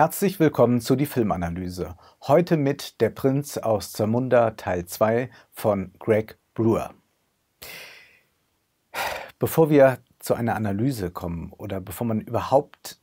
Herzlich willkommen zu die Filmanalyse. Heute mit Der Prinz aus Zamunda Teil 2 von Greg Brewer. Bevor wir zu einer Analyse kommen oder bevor man überhaupt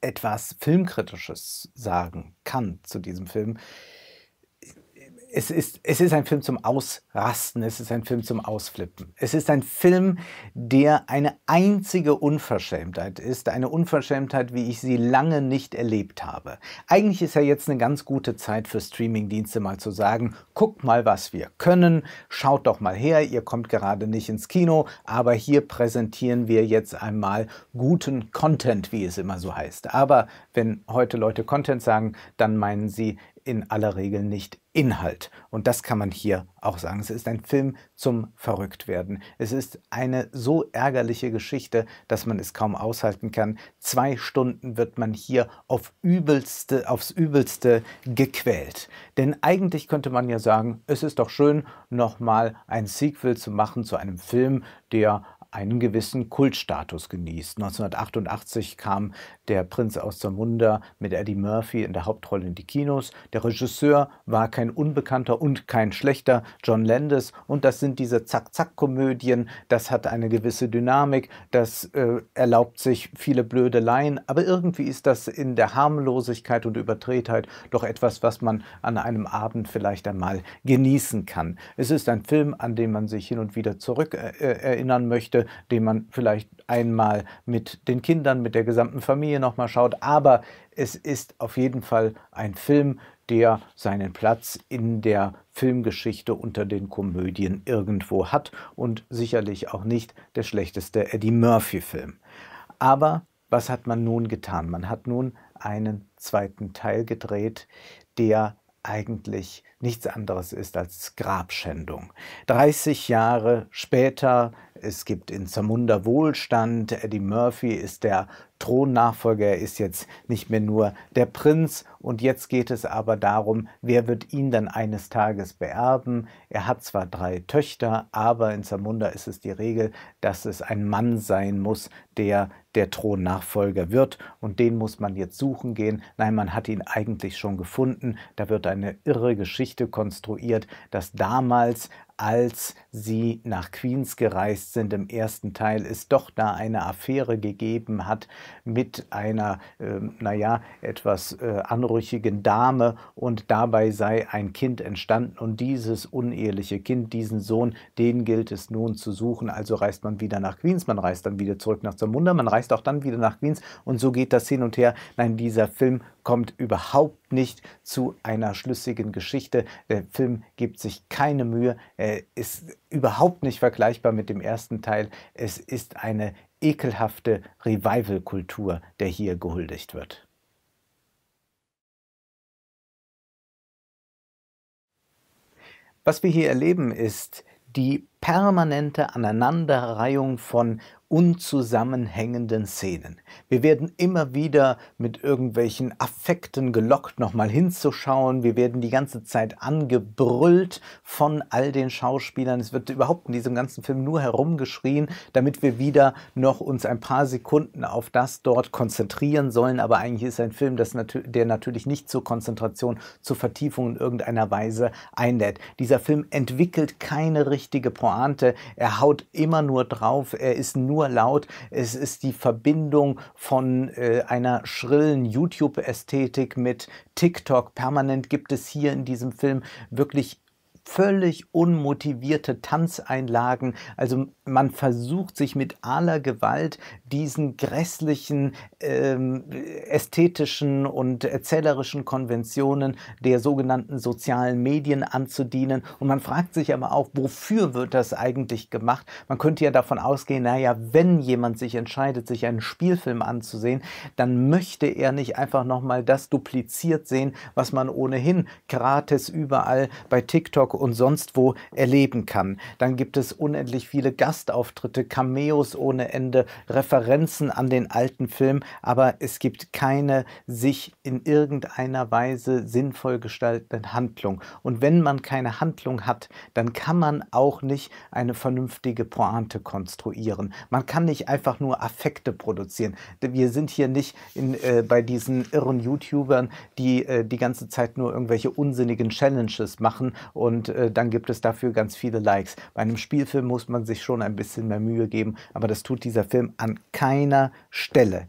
etwas Filmkritisches sagen kann zu diesem Film, es ist, es ist ein Film zum Ausrasten, es ist ein Film zum Ausflippen. Es ist ein Film, der eine einzige Unverschämtheit ist, eine Unverschämtheit, wie ich sie lange nicht erlebt habe. Eigentlich ist ja jetzt eine ganz gute Zeit für Streamingdienste mal zu sagen, guckt mal, was wir können, schaut doch mal her, ihr kommt gerade nicht ins Kino, aber hier präsentieren wir jetzt einmal guten Content, wie es immer so heißt. Aber wenn heute Leute Content sagen, dann meinen sie in aller Regel nicht Inhalt. Und das kann man hier auch sagen. Es ist ein Film zum Verrücktwerden. Es ist eine so ärgerliche Geschichte, dass man es kaum aushalten kann. Zwei Stunden wird man hier auf übelste, aufs Übelste gequält. Denn eigentlich könnte man ja sagen, es ist doch schön, nochmal ein Sequel zu machen zu einem Film, der einen gewissen Kultstatus genießt. 1988 kam der Prinz aus Zamunda mit Eddie Murphy in der Hauptrolle in die Kinos. Der Regisseur war kein unbekannter und kein schlechter John Landis und das sind diese Zack-Zack-Komödien. Das hat eine gewisse Dynamik, das äh, erlaubt sich viele Blödeleien, aber irgendwie ist das in der Harmlosigkeit und Übertretheit doch etwas, was man an einem Abend vielleicht einmal genießen kann. Es ist ein Film, an den man sich hin und wieder zurückerinnern äh, möchte möchte, den man vielleicht einmal mit den Kindern, mit der gesamten Familie nochmal schaut. Aber es ist auf jeden Fall ein Film, der seinen Platz in der Filmgeschichte unter den Komödien irgendwo hat und sicherlich auch nicht der schlechteste Eddie Murphy-Film. Aber was hat man nun getan? Man hat nun einen zweiten Teil gedreht, der eigentlich nichts anderes ist als Grabschändung. 30 Jahre später es gibt in Zamunda Wohlstand. Eddie Murphy ist der Thronnachfolger, er ist jetzt nicht mehr nur der Prinz. Und jetzt geht es aber darum, wer wird ihn dann eines Tages beerben. Er hat zwar drei Töchter, aber in Zamunda ist es die Regel, dass es ein Mann sein muss, der der Thronnachfolger wird. Und den muss man jetzt suchen gehen. Nein, man hat ihn eigentlich schon gefunden. Da wird eine irre Geschichte konstruiert, dass damals als sie nach Queens gereist sind im ersten Teil, es doch da eine Affäre gegeben hat mit einer, äh, naja, etwas äh, anrüchigen Dame und dabei sei ein Kind entstanden und dieses uneheliche Kind, diesen Sohn, den gilt es nun zu suchen. Also reist man wieder nach Queens, man reist dann wieder zurück nach Zamunda, man reist auch dann wieder nach Queens und so geht das hin und her. Nein, dieser Film kommt überhaupt nicht zu einer schlüssigen Geschichte. Der Film gibt sich keine Mühe. Er ist überhaupt nicht vergleichbar mit dem ersten Teil. Es ist eine ekelhafte Revival-Kultur, der hier gehuldigt wird. Was wir hier erleben, ist die permanente Aneinanderreihung von unzusammenhängenden Szenen. Wir werden immer wieder mit irgendwelchen Affekten gelockt, nochmal hinzuschauen. Wir werden die ganze Zeit angebrüllt von all den Schauspielern. Es wird überhaupt in diesem ganzen Film nur herumgeschrien, damit wir wieder noch uns ein paar Sekunden auf das dort konzentrieren sollen. Aber eigentlich ist ein Film, das natür der natürlich nicht zur Konzentration, zur Vertiefung in irgendeiner Weise einlädt. Dieser Film entwickelt keine richtige Pointe. Er haut immer nur drauf. Er ist nur nur laut, es ist die Verbindung von äh, einer schrillen YouTube-Ästhetik mit TikTok. Permanent gibt es hier in diesem Film wirklich völlig unmotivierte Tanzeinlagen. Also man versucht sich mit aller Gewalt diesen grässlichen ähm, ästhetischen und erzählerischen Konventionen der sogenannten sozialen Medien anzudienen. Und man fragt sich aber auch, wofür wird das eigentlich gemacht? Man könnte ja davon ausgehen, naja, wenn jemand sich entscheidet, sich einen Spielfilm anzusehen, dann möchte er nicht einfach nochmal das dupliziert sehen, was man ohnehin gratis überall bei TikTok und sonst wo erleben kann. Dann gibt es unendlich viele Gastauftritte, Cameos ohne Ende, Referenzen an den alten Film, aber es gibt keine sich in irgendeiner Weise sinnvoll gestaltenden Handlung. Und wenn man keine Handlung hat, dann kann man auch nicht eine vernünftige Pointe konstruieren. Man kann nicht einfach nur Affekte produzieren. Wir sind hier nicht in, äh, bei diesen irren YouTubern, die äh, die ganze Zeit nur irgendwelche unsinnigen Challenges machen und äh, dann gibt es dafür ganz viele Likes. Bei einem Spielfilm muss man sich schon ein bisschen mehr Mühe geben, aber das tut dieser Film an keiner Stelle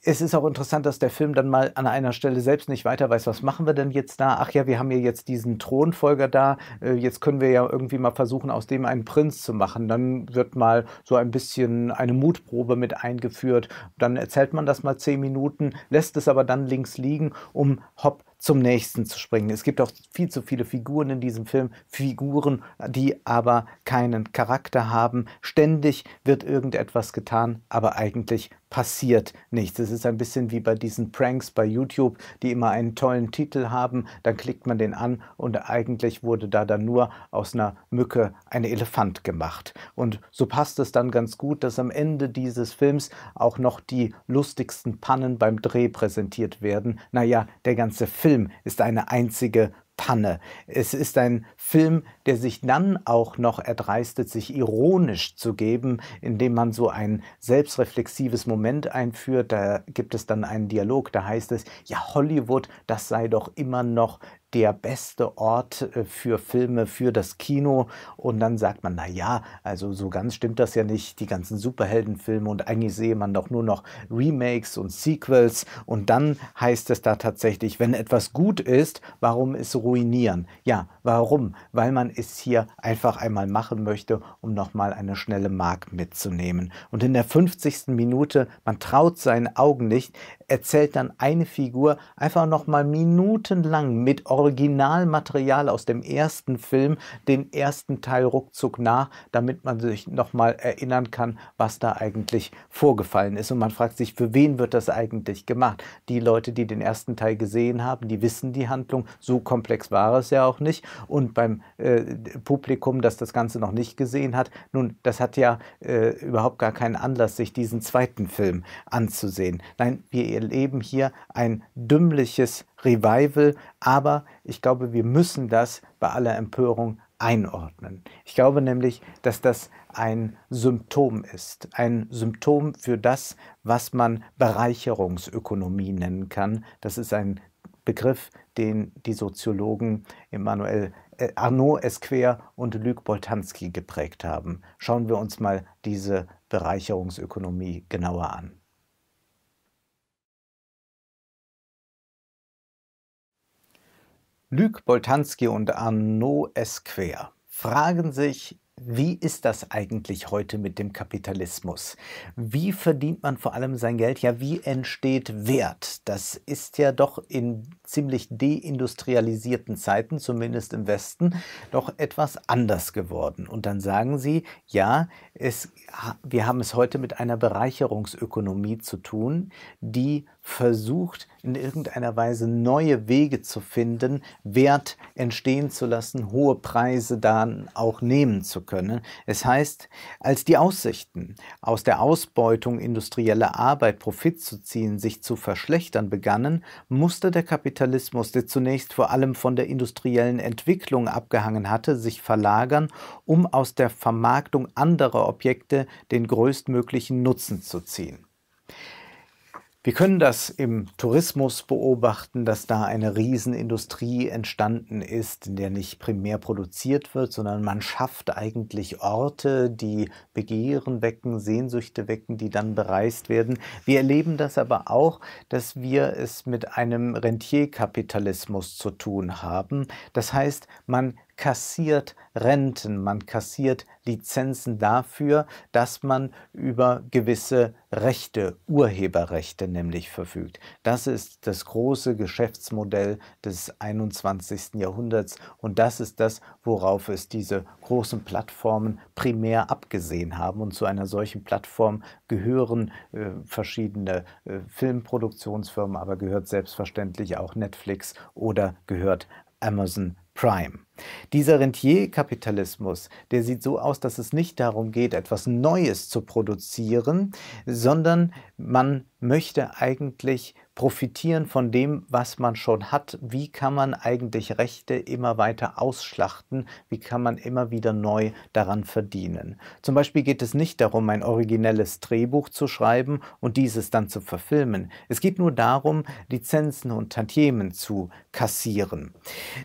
es ist auch interessant, dass der Film dann mal an einer Stelle selbst nicht weiter weiß, was machen wir denn jetzt da? Ach ja, wir haben ja jetzt diesen Thronfolger da, äh, jetzt können wir ja irgendwie mal versuchen, aus dem einen Prinz zu machen. Dann wird mal so ein bisschen eine Mutprobe mit eingeführt. Dann erzählt man das mal zehn Minuten, lässt es aber dann links liegen, um hopp zum nächsten zu springen. Es gibt auch viel zu viele Figuren in diesem Film, Figuren, die aber keinen Charakter haben. Ständig wird irgendetwas getan, aber eigentlich passiert nichts. Es ist ein bisschen wie bei diesen Pranks bei YouTube, die immer einen tollen Titel haben, dann klickt man den an und eigentlich wurde da dann nur aus einer Mücke ein Elefant gemacht. Und so passt es dann ganz gut, dass am Ende dieses Films auch noch die lustigsten Pannen beim Dreh präsentiert werden. Naja, der ganze Film Film ist eine einzige Panne. Es ist ein Film, der sich dann auch noch erdreistet, sich ironisch zu geben, indem man so ein selbstreflexives Moment einführt. Da gibt es dann einen Dialog, da heißt es, ja, Hollywood, das sei doch immer noch der beste Ort äh, für Filme, für das Kino. Und dann sagt man, na ja, also so ganz stimmt das ja nicht, die ganzen Superheldenfilme und eigentlich sehe man doch nur noch Remakes und Sequels. Und dann heißt es da tatsächlich, wenn etwas gut ist, warum es ruinieren? Ja, warum? Weil man es hier einfach einmal machen möchte, um nochmal eine schnelle Mark mitzunehmen. Und in der 50. Minute, man traut seinen Augen nicht, erzählt dann eine Figur einfach nochmal minutenlang mit Originalmaterial aus dem ersten Film den ersten Teil ruckzuck nach, damit man sich nochmal erinnern kann, was da eigentlich vorgefallen ist. Und man fragt sich, für wen wird das eigentlich gemacht? Die Leute, die den ersten Teil gesehen haben, die wissen die Handlung. So komplex war es ja auch nicht. Und beim äh, Publikum, das das Ganze noch nicht gesehen hat, nun, das hat ja äh, überhaupt gar keinen Anlass, sich diesen zweiten Film anzusehen. Nein, wir erleben hier ein dümmliches Revival, aber ich glaube, wir müssen das bei aller Empörung einordnen. Ich glaube nämlich, dass das ein Symptom ist, ein Symptom für das, was man Bereicherungsökonomie nennen kann. Das ist ein Begriff, den die Soziologen Emmanuel äh, Arnaud Esquer und Luc Boltanski geprägt haben. Schauen wir uns mal diese Bereicherungsökonomie genauer an. Luc Boltanski und Arnaud Esquer fragen sich, wie ist das eigentlich heute mit dem Kapitalismus? Wie verdient man vor allem sein Geld? Ja, wie entsteht Wert? Das ist ja doch in ziemlich deindustrialisierten Zeiten, zumindest im Westen, doch etwas anders geworden. Und dann sagen sie, ja, es, wir haben es heute mit einer Bereicherungsökonomie zu tun, die versucht, in irgendeiner Weise neue Wege zu finden, Wert entstehen zu lassen, hohe Preise dann auch nehmen zu können. Es heißt, als die Aussichten, aus der Ausbeutung industrieller Arbeit Profit zu ziehen, sich zu verschlechtern begannen, musste der Kapitalismus, der zunächst vor allem von der industriellen Entwicklung abgehangen hatte, sich verlagern, um aus der Vermarktung anderer Objekte den größtmöglichen Nutzen zu ziehen. Wir können das im Tourismus beobachten, dass da eine Riesenindustrie entstanden ist, in der nicht primär produziert wird, sondern man schafft eigentlich Orte, die Begehren wecken, Sehnsüchte wecken, die dann bereist werden. Wir erleben das aber auch, dass wir es mit einem Rentierkapitalismus zu tun haben. Das heißt, man kassiert Renten, man kassiert Lizenzen dafür, dass man über gewisse Rechte, Urheberrechte nämlich verfügt. Das ist das große Geschäftsmodell des 21. Jahrhunderts und das ist das, worauf es diese großen Plattformen primär abgesehen haben. Und zu einer solchen Plattform gehören äh, verschiedene äh, Filmproduktionsfirmen, aber gehört selbstverständlich auch Netflix oder gehört Amazon Prime. Dieser Rentierkapitalismus, der sieht so aus, dass es nicht darum geht, etwas Neues zu produzieren, sondern man möchte eigentlich profitieren von dem, was man schon hat. Wie kann man eigentlich Rechte immer weiter ausschlachten? Wie kann man immer wieder neu daran verdienen? Zum Beispiel geht es nicht darum, ein originelles Drehbuch zu schreiben und dieses dann zu verfilmen. Es geht nur darum, Lizenzen und Tantiemen zu kassieren.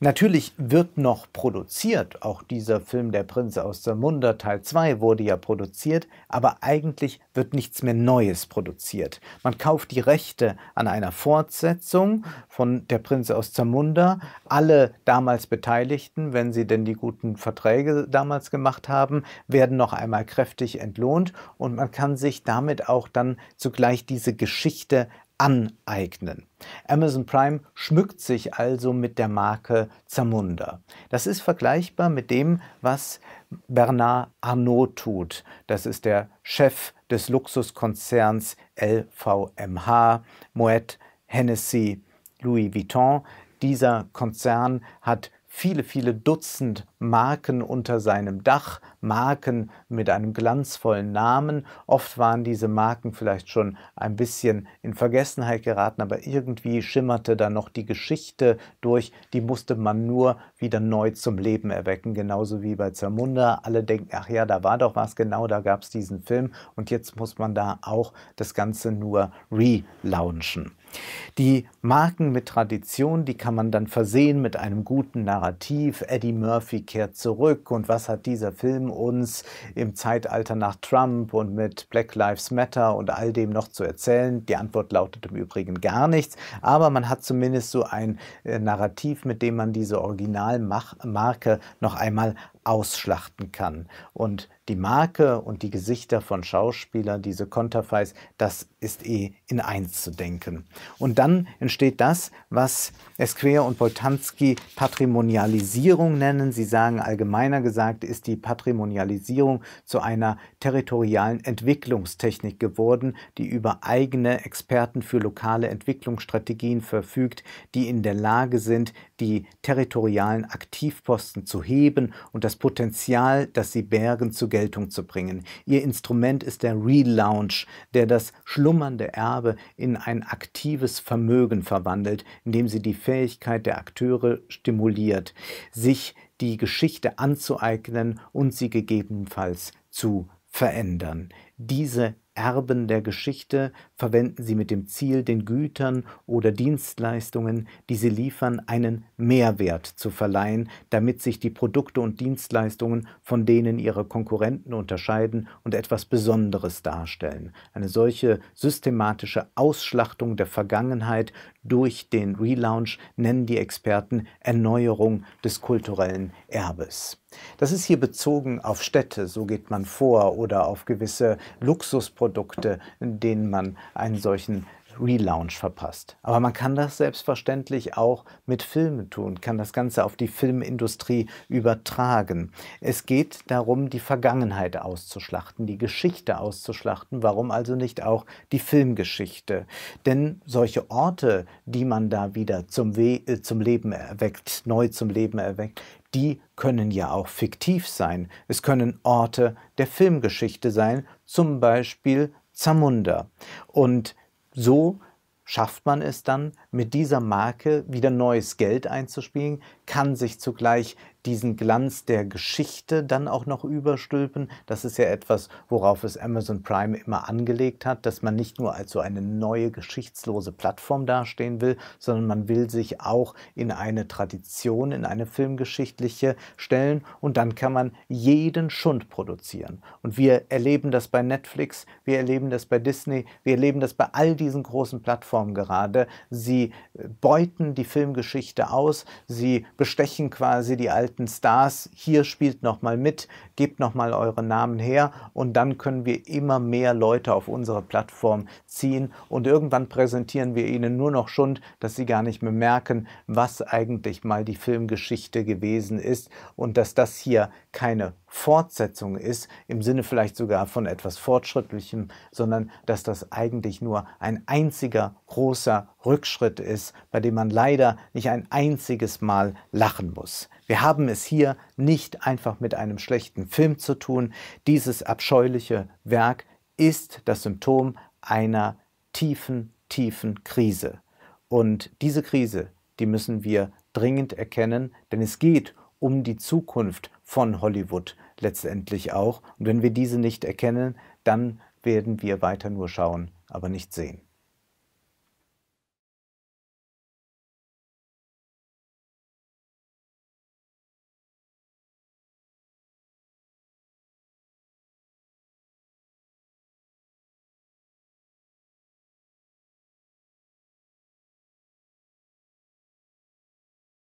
Natürlich wird noch produziert. Auch dieser Film Der Prinz aus der Munder Teil 2 wurde ja produziert, aber eigentlich wird nichts mehr Neues produziert. Man kauft die Rechte an einem einer Fortsetzung von Der Prinz aus Zamunda. Alle damals Beteiligten, wenn sie denn die guten Verträge damals gemacht haben, werden noch einmal kräftig entlohnt und man kann sich damit auch dann zugleich diese Geschichte aneignen. Amazon Prime schmückt sich also mit der Marke Zamunda. Das ist vergleichbar mit dem, was Bernard Arnault tut. Das ist der Chef des Luxuskonzerns LVMH, Moet, Hennessy, Louis Vuitton. Dieser Konzern hat viele, viele Dutzend Marken unter seinem Dach, Marken mit einem glanzvollen Namen. Oft waren diese Marken vielleicht schon ein bisschen in Vergessenheit geraten, aber irgendwie schimmerte da noch die Geschichte durch, die musste man nur wieder neu zum Leben erwecken, genauso wie bei Zermunda. Alle denken, ach ja, da war doch was, genau, da gab es diesen Film und jetzt muss man da auch das Ganze nur relaunchen. Die Marken mit Tradition, die kann man dann versehen mit einem guten Narrativ. Eddie Murphy kehrt zurück und was hat dieser Film uns im Zeitalter nach Trump und mit Black Lives Matter und all dem noch zu erzählen? Die Antwort lautet im Übrigen gar nichts, aber man hat zumindest so ein äh, Narrativ, mit dem man diese Originalmarke noch einmal ausschlachten kann. Und die Marke und die Gesichter von Schauspielern, diese Konterfeis, das ist eh in eins zu denken. Und dann entsteht das, was Esquer und Boltanski Patrimonialisierung nennen. Sie sagen, allgemeiner gesagt ist die Patrimonialisierung zu einer territorialen Entwicklungstechnik geworden, die über eigene Experten für lokale Entwicklungsstrategien verfügt, die in der Lage sind, die territorialen Aktivposten zu heben und das Potenzial, das sie bergen, zu generieren Geltung zu bringen. Ihr Instrument ist der Relaunch, der das schlummernde Erbe in ein aktives Vermögen verwandelt, indem sie die Fähigkeit der Akteure stimuliert, sich die Geschichte anzueignen und sie gegebenenfalls zu verändern. Diese Erben der Geschichte verwenden sie mit dem Ziel, den Gütern oder Dienstleistungen, die sie liefern, einen Mehrwert zu verleihen, damit sich die Produkte und Dienstleistungen von denen ihrer Konkurrenten unterscheiden und etwas Besonderes darstellen. Eine solche systematische Ausschlachtung der Vergangenheit durch den Relaunch nennen die Experten Erneuerung des kulturellen Erbes. Das ist hier bezogen auf Städte, so geht man vor, oder auf gewisse Luxusprodukte, denen man einen solchen Relaunch verpasst. Aber man kann das selbstverständlich auch mit Filmen tun, kann das Ganze auf die Filmindustrie übertragen. Es geht darum, die Vergangenheit auszuschlachten, die Geschichte auszuschlachten, warum also nicht auch die Filmgeschichte? Denn solche Orte, die man da wieder zum, We äh, zum Leben erweckt, neu zum Leben erweckt, die können ja auch fiktiv sein. Es können Orte der Filmgeschichte sein, zum Beispiel Zamunda. Und so schafft man es dann, mit dieser Marke wieder neues Geld einzuspielen, kann sich zugleich diesen Glanz der Geschichte dann auch noch überstülpen. Das ist ja etwas, worauf es Amazon Prime immer angelegt hat, dass man nicht nur als so eine neue geschichtslose Plattform dastehen will, sondern man will sich auch in eine Tradition, in eine filmgeschichtliche stellen und dann kann man jeden Schund produzieren. Und wir erleben das bei Netflix, wir erleben das bei Disney, wir erleben das bei all diesen großen Plattformen gerade. Sie äh, beuten die Filmgeschichte aus, sie bestechen quasi die alten Stars, hier spielt nochmal mit, gebt nochmal eure Namen her und dann können wir immer mehr Leute auf unsere Plattform ziehen und irgendwann präsentieren wir ihnen nur noch Schund, dass sie gar nicht mehr merken, was eigentlich mal die Filmgeschichte gewesen ist und dass das hier keine Fortsetzung ist, im Sinne vielleicht sogar von etwas Fortschrittlichem, sondern dass das eigentlich nur ein einziger großer Rückschritt ist, bei dem man leider nicht ein einziges Mal lachen muss. Wir haben es hier nicht einfach mit einem schlechten Film zu tun. Dieses abscheuliche Werk ist das Symptom einer tiefen, tiefen Krise. Und diese Krise, die müssen wir dringend erkennen, denn es geht um die Zukunft von Hollywood letztendlich auch. Und wenn wir diese nicht erkennen, dann werden wir weiter nur schauen, aber nicht sehen.